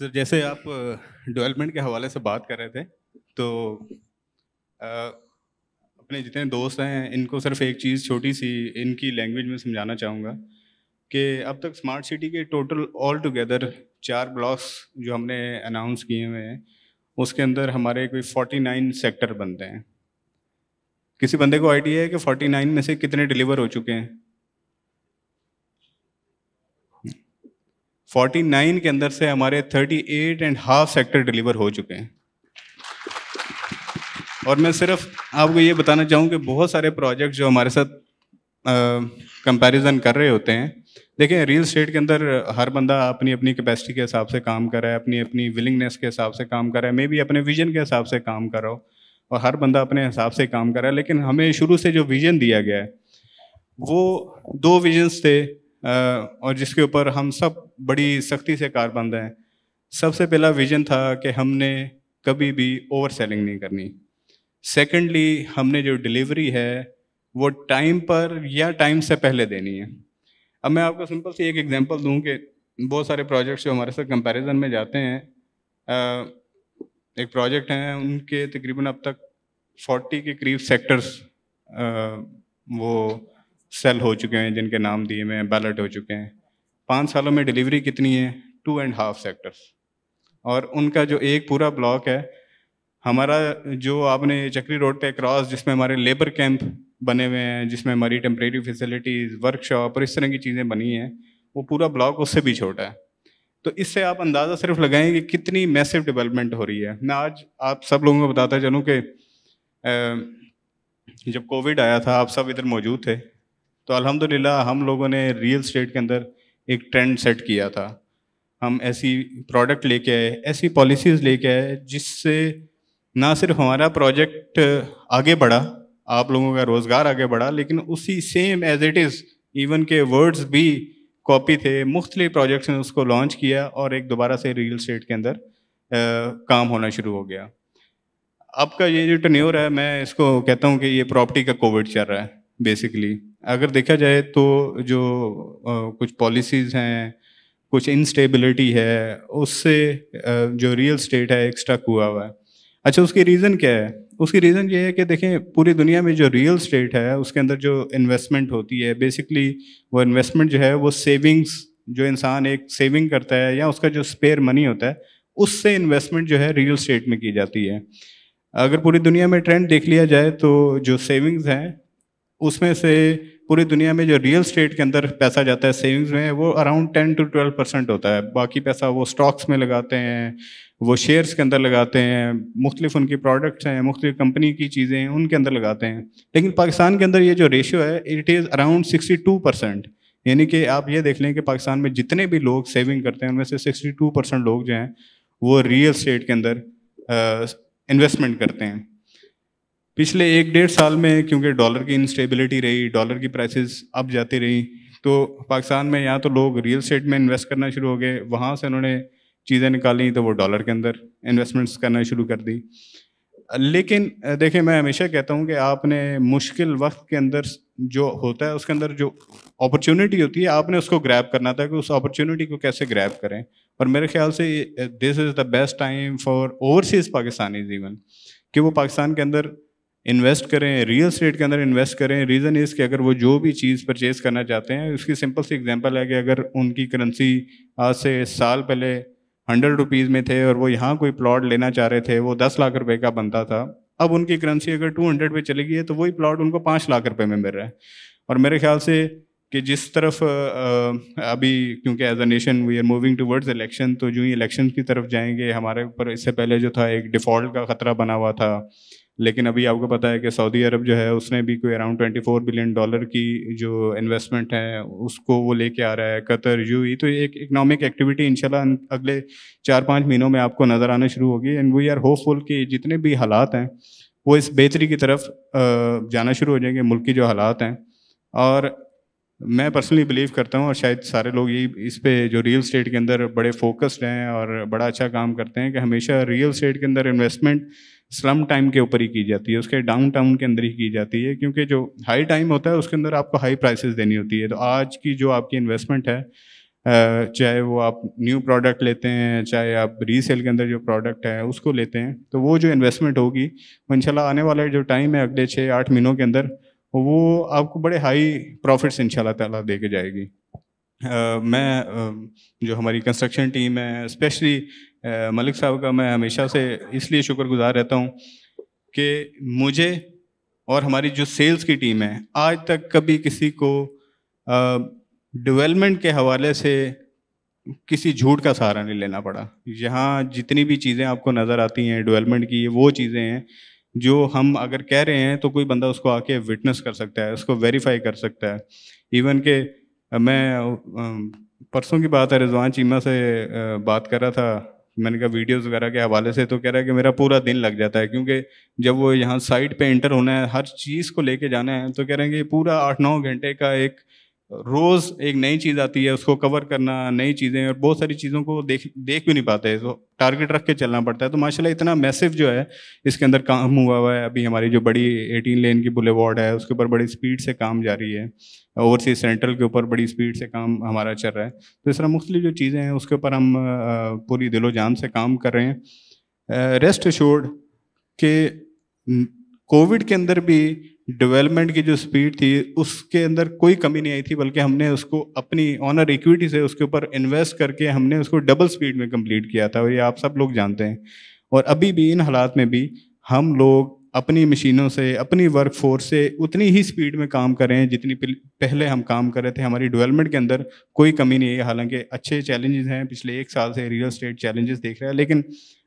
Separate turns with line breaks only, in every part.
sir जैसे आप development के हवाले से बात कर रहे थे तो आ, अपने जितने दोस्त हैं इनको सिर्फ एक चीज़ छोटी सी इनकी लैंग्वेज में समझाना चाहूँगा कि अब तक स्मार्ट सिटी के टोटल ऑल टुगेदर चार ब्लॉक्स जो हमने अनाउंस किए हुए हैं उसके अंदर हमारे कोई 49 सेक्टर बनते हैं किसी बंदे को आइडिया है कि 49 में से कितने डिलीवर हो चुके हैं 49 के अंदर से हमारे 38 एंड हाफ सेक्टर डिलीवर हो चुके हैं और मैं सिर्फ आपको ये बताना चाहूँ कि बहुत सारे प्रोजेक्ट जो हमारे साथ कंपैरिजन कर रहे होते हैं देखें रियल स्टेट के अंदर हर बंदा अपनी अपनी कैपेसिटी के हिसाब से काम कर रहा है अपनी अपनी विलिंगनेस के हिसाब से काम कर रहा है मे बी अपने विजन के हिसाब से काम कर रहा हो और हर बंदा अपने हिसाब से काम कर रहा है लेकिन हमें शुरू से जो विजन दिया गया है वो दो विजन्स थे और जिसके ऊपर हम सब बड़ी सख्ती से कार बंद हैं सबसे पहला विजन था कि हमने कभी भी ओवर सेलिंग नहीं करनी सेकेंडली हमने जो डिलीवरी है वो टाइम पर या टाइम से पहले देनी है अब मैं आपको सिंपल सी एक एग्जांपल दूं कि बहुत सारे प्रोजेक्ट्स जो हमारे साथ कंपैरिजन में जाते हैं एक प्रोजेक्ट हैं उनके तकरीबन अब तक 40 के करीब सेक्टर्स वो सेल हो चुके हैं जिनके नाम दिए हुए हैं बैलेट हो चुके हैं पाँच सालों में डिलीवरी कितनी है टू एंड हाफ सेक्टर्स और उनका जो एक पूरा ब्लॉक है हमारा जो आपने चक्री रोड पे क्रॉस जिसमें हमारे लेबर कैंप बने हुए हैं जिसमें हमारी टेम्प्रेरी फैसिलिटीज़ वर्कशॉप और इस तरह की चीज़ें बनी हैं वो पूरा ब्लॉक उससे भी छोटा है तो इससे आप अंदाज़ा सिर्फ लगाएं कि कितनी मैसिव डेवलपमेंट हो रही है मैं आज आप सब लोगों को बताता चलूँ कि जब कोविड आया था आप सब इधर मौजूद थे तो अल्हम्दुलिल्लाह हम लोगों ने रियल स्टेट के अंदर एक ट्रेंड सेट किया था हम ऐसी प्रोडक्ट लेके आए ऐसी पॉलिसीज़ लेके आए जिससे ना सिर्फ हमारा प्रोजेक्ट आगे बढ़ा आप लोगों का रोज़गार आगे बढ़ा लेकिन उसी same as it is even के वर्ड्स भी कॉपी थे मुख्तलि प्रोजेक्ट्स ने उसको लॉन्च किया और एक दोबारा से रियल स्टेट के अंदर आ, काम होना शुरू हो गया अब का ये जो टन्योर है मैं इसको कहता हूँ कि ये प्रॉपर्टी का कोविड चल रहा है बेसिकली अगर देखा जाए तो जो आ, कुछ पॉलिसीज़ हैं कुछ इनस्टेबिलिटी है उससे जो रियल स्टेट है एक स्टक हुआ हुआ है अच्छा उसकी रीज़न क्या है उसकी रीज़न ये है कि देखें पूरी दुनिया में जो रियल स्टेट है उसके अंदर जो इन्वेस्टमेंट होती है बेसिकली वो इन्वेस्टमेंट जो है वो सेविंग्स जो इंसान एक सेविंग करता है या उसका जो स्पेयर मनी होता है उससे इन्वेस्टमेंट जो है रियल स्टेट में की जाती है अगर पूरी दुनिया में ट्रेंड देख लिया जाए तो जो सेविंग्स हैं उसमें से पूरी दुनिया में जो रियल स्टेट के अंदर पैसा जाता है सेविंग्स में वो around ten to twelve percent होता है बाकी पैसा वो स्टॉक्स में लगाते हैं वो शेयर्स के अंदर लगाते हैं मुख्तलिफ उनकी प्रोडक्ट्स हैं मुख्तलिफ कंपनी की चीज़ें हैं उनके अंदर लगाते हैं लेकिन पाकिस्तान के अंदर ये जो रेशियो है it is around sixty two percent यानी कि आप ये देख लें कि पाकिस्तान में जितने भी लोग सेविंग करते हैं उनमें से सिक्सटी टू परसेंट लोग जो हैं वो रियल स्टेट के अंदर इन्वेस्टमेंट करते हैं पिछले एक डेढ़ साल में क्योंकि डॉलर की इंस्टेबिलिटी रही डॉलर की प्राइसेस अब जाती रही तो पाकिस्तान में यहाँ तो लोग रियल स्टेट में इन्वेस्ट करना शुरू हो गए वहाँ से उन्होंने चीज़ें निकाली तो वो डॉलर के अंदर इन्वेस्टमेंट्स करना शुरू कर दी लेकिन देखिए मैं हमेशा कहता हूँ कि आपने मुश्किल वक्त के अंदर जो होता है उसके अंदर जो अपॉर्चुनिटी होती है आपने उसको ग्रैब करना था कि उस अपॉर्चुनिटी को कैसे ग्रैब करें और मेरे ख्याल से this is the best time for overseas Pakistani even कि वो पाकिस्तान के अंदर इन्वेस्ट करें रियल स्टेट के अंदर इन्वेस्ट करें रीज़न इज़ कि अगर वो जो भी चीज़ परचेज़ करना चाहते हैं उसकी सिंपल सी एग्जांपल है कि अगर उनकी करेंसी आज से साल पहले हंड्रेड रुपीज़ में थे और वो यहाँ कोई प्लॉट लेना चाह रहे थे वो दस लाख रुपए का बनता था अब उनकी करेंसी अगर टू हंड्रेड पे चली गई है तो वही प्लॉट उनको पाँच लाख रुपये में मिल रहा है और मेरे ख्याल से कि जिस तरफ अभी क्योंकि as a nation we are moving towards election तो जो ही इलेक्शन की तरफ जाएंगे हमारे ऊपर इससे पहले जो था एक डिफ़ॉल्ट का ख़तरा बना हुआ था लेकिन अभी आपको पता है कि सऊदी अरब जो है उसने भी कोई अराउंड 24 बिलियन डॉलर की जो इन्वेस्टमेंट है उसको वो लेके आ रहा है कतर यू तो एक इकनॉमिक एक्टिविटी इनशाला अगले चार पाँच महीनों में आपको नज़र आना शुरू होगी एंड वी आर होपफुल कि जितने भी हालात हैं वो इस बेहतरी की तरफ जाना शुरू हो जाएंगे मुल्क की जो हालात हैं और मैं पर्सनली बिलीव करता हूँ और शायद सारे लोग यही इस पे जो रियल स्टेट के अंदर बड़े फोकस्ड हैं और बड़ा अच्छा काम करते हैं कि हमेशा रियल स्टेट के अंदर इन्वेस्टमेंट स्लम टाइम के ऊपर ही की जाती है उसके डाउन टाउन के अंदर ही की जाती है क्योंकि जो हाई टाइम होता है उसके अंदर आपको हाई प्राइसेस देनी होती है तो आज की जो आपकी इन्वेस्टमेंट है चाहे वो आप न्यू प्रोडक्ट लेते हैं चाहे आप रीसेल के अंदर जो प्रोडक्ट है उसको लेते हैं तो वो जो इन्वेस्टमेंट होगी वो इंशाल्लाह आने वाला जो टाइम है अगले छः आठ महीनों के अंदर वो आपको बड़े हाई प्रॉफिट्स इनशाला तला दे के जाएगी Uh, मैं uh, जो हमारी कंस्ट्रक्शन टीम है स्पेशली मलिक साहब का मैं हमेशा से इसलिए शुक्रगुजार रहता हूँ कि मुझे और हमारी जो सेल्स की टीम है आज तक कभी किसी को डेवलपमेंट के हवाले से किसी झूठ का सहारा नहीं लेना पड़ा यहाँ जितनी भी चीज़ें आपको नज़र आती हैं डेवलपमेंट की वो चीज़ें हैं जो हम अगर कह रहे हैं तो कोई बंदा उसको आके विटनेस कर सकता है उसको वेरीफाई कर सकता है इवन के मैं परसों की बात है रिजवान चीमा से बात कर रहा था मैंने कहा वीडियोस वगैरह के हवाले से तो कह रहा है कि मेरा पूरा दिन लग जाता है क्योंकि जब वो यहाँ साइट पे इंटर होना है हर चीज़ को लेके जाना है तो कह रहे हैं कि पूरा आठ नौ घंटे का एक रोज़ एक नई चीज़ आती है उसको कवर करना नई चीज़ें और बहुत सारी चीज़ों को देख देख भी नहीं पाते तो टारगेट रख के चलना पड़ता है तो माशाल्लाह इतना मैसिव जो है इसके अंदर काम हुआ हुआ है अभी हमारी जो बड़ी 18 लेन की बुले है उसके ऊपर बड़ी स्पीड से काम जारी है ओवरसीज सेंट्रल के ऊपर बड़ी स्पीड से काम हमारा चल रहा है तो इस तरह मुख्तलि जो चीज़ें हैं उसके ऊपर हम पूरी दिलो जान से काम कर रहे हैं रेस्ट अशोर्ड कि कोविड के अंदर भी डेवलपमेंट की जो स्पीड थी उसके अंदर कोई कमी नहीं आई थी बल्कि हमने उसको अपनी ऑनर इक्विटी से उसके ऊपर इन्वेस्ट करके हमने उसको डबल स्पीड में कंप्लीट किया था और ये आप सब लोग जानते हैं और अभी भी इन हालात में भी हम लोग अपनी मशीनों से अपनी वर्क फोर्स से उतनी ही स्पीड में काम कर रहे हैं जितनी पहले हम काम कर रहे थे हमारी डेवलपमेंट के अंदर कोई कमी नहीं है हालांकि अच्छे चैलेंजेस हैं पिछले एक साल से रियल स्टेट चैलेंजेस देख रहे हैं लेकिन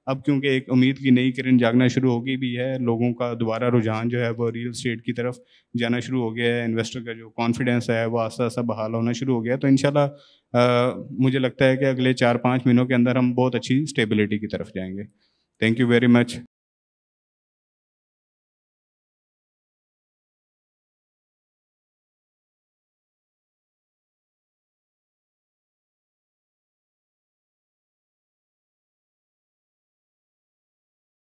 अब क्योंकि एक उम्मीद की नई किरण जागना शुरू हो गई भी है लोगों का दोबारा रुझान जो है वो रियल स्टेट की तरफ जाना शुरू हो गया है इन्वेस्टर का जो कॉन्फिडेंस है वो आस्ता आस्ता बहाल होना शुरू हो गया तो इन मुझे लगता है कि अगले चार पाँच महीनों के अंदर हम बहुत अच्छी स्टेबिलिटी की तरफ जाएंगे थैंक यू वेरी मच